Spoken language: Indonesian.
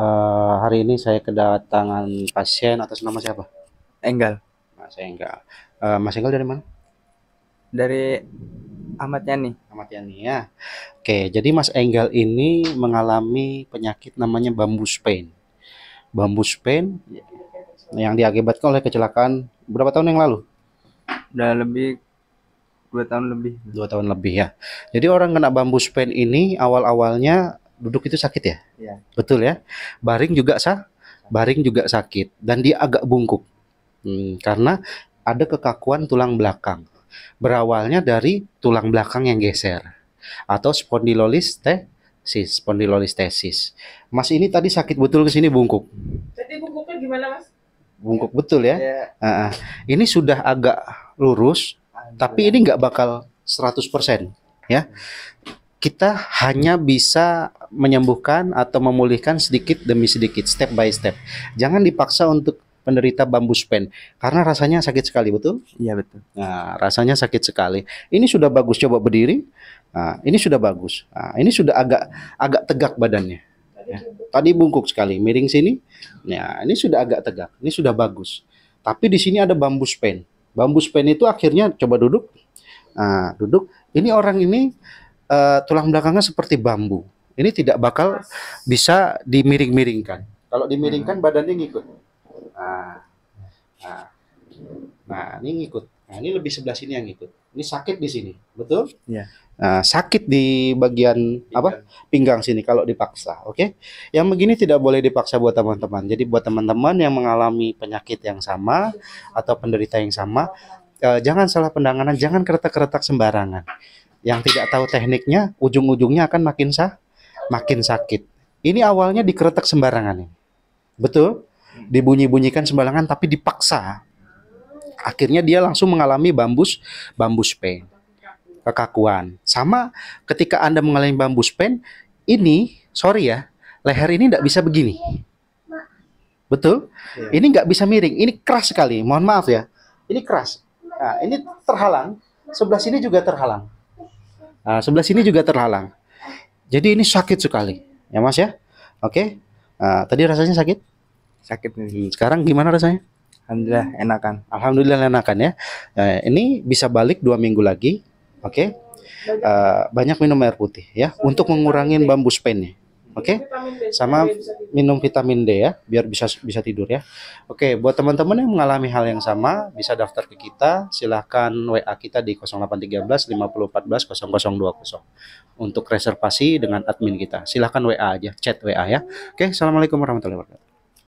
Eh, hari ini saya kedatangan pasien atas nama siapa? Enggal. Mas Enggal. Uh, Mas Enggal dari mana? Dari Ahmad Yani. Ahmad Yani ya. Oke, jadi Mas Enggal ini mengalami penyakit namanya bambu pain. Bambu pain yang diakibatkan oleh kecelakaan berapa tahun yang lalu? Udah lebih dua tahun lebih. Dua tahun lebih ya. Jadi orang kena bambu spain ini awal-awalnya duduk itu sakit ya? ya. Betul ya. Baring juga sah, baring juga sakit dan dia agak bungkuk. Hmm, karena ada kekakuan tulang belakang. Berawalnya dari tulang belakang yang geser atau spondylolistesis, spondylolistesis. Mas ini tadi sakit betul ke sini bungkuk. Tadi bungkuknya gimana, Mas? Bungkuk betul ya. ya. Uh, ini sudah agak lurus, tapi ini nggak bakal 100% ya kita hanya bisa menyembuhkan atau memulihkan sedikit demi sedikit, step by step. Jangan dipaksa untuk penderita bambu pen karena rasanya sakit sekali betul? Iya betul. Nah, rasanya sakit sekali. Ini sudah bagus coba berdiri. Nah, ini sudah bagus. Nah, ini sudah agak agak tegak badannya. Ya. Tadi bungkuk sekali, miring sini. Nah, ini sudah agak tegak. Ini sudah bagus. Tapi di sini ada bambu pen. Bambu pen itu akhirnya coba duduk. Nah, duduk. Ini orang ini uh, tulang belakangnya seperti bambu. Ini tidak bakal bisa dimiring-miringkan. Kalau dimiringkan hmm. badannya ngikut. Nah, nah, nah ini ngikut. Nah, ini lebih sebelah sini yang ngikut. Ini sakit di sini, betul? Iya. Nah, sakit di bagian pinggang. apa? Pinggang sini kalau dipaksa, oke? Okay? Yang begini tidak boleh dipaksa buat teman-teman. Jadi buat teman-teman yang mengalami penyakit yang sama atau penderita yang sama, eh, jangan salah penanganan, jangan keretak-keretak sembarangan yang tidak tahu tekniknya ujung-ujungnya akan makin sah makin sakit ini awalnya dikeretek sembarangan ini betul dibunyi-bunyikan sembarangan tapi dipaksa akhirnya dia langsung mengalami bambus bambus pain kekakuan sama ketika anda mengalami bambus pain ini sorry ya leher ini tidak bisa begini betul iya. ini nggak bisa miring ini keras sekali mohon maaf ya ini keras nah, ini terhalang sebelah sini juga terhalang Eh, sebelah sini juga terhalang. Jadi ini sakit sekali, ya Mas ya. Oke, uh, tadi rasanya sakit? Sakit nih. Sekarang gimana rasanya? Alhamdulillah enakan. Alhamdulillah enakan ya. Uh, ini bisa balik dua minggu lagi, oke? Okay? Uh, banyak minum air putih ya, untuk mengurangi bambu spennya. Oke. Okay? Sama iya, minum vitamin D ya biar bisa bisa tidur ya. Oke, okay, buat teman-teman yang mengalami hal yang sama bisa daftar ke kita. Silahkan WA kita di 0813 5014 0020 untuk reservasi dengan admin kita. Silahkan WA aja, chat WA ya. Oke, okay, Assalamualaikum warahmatullahi wabarakatuh.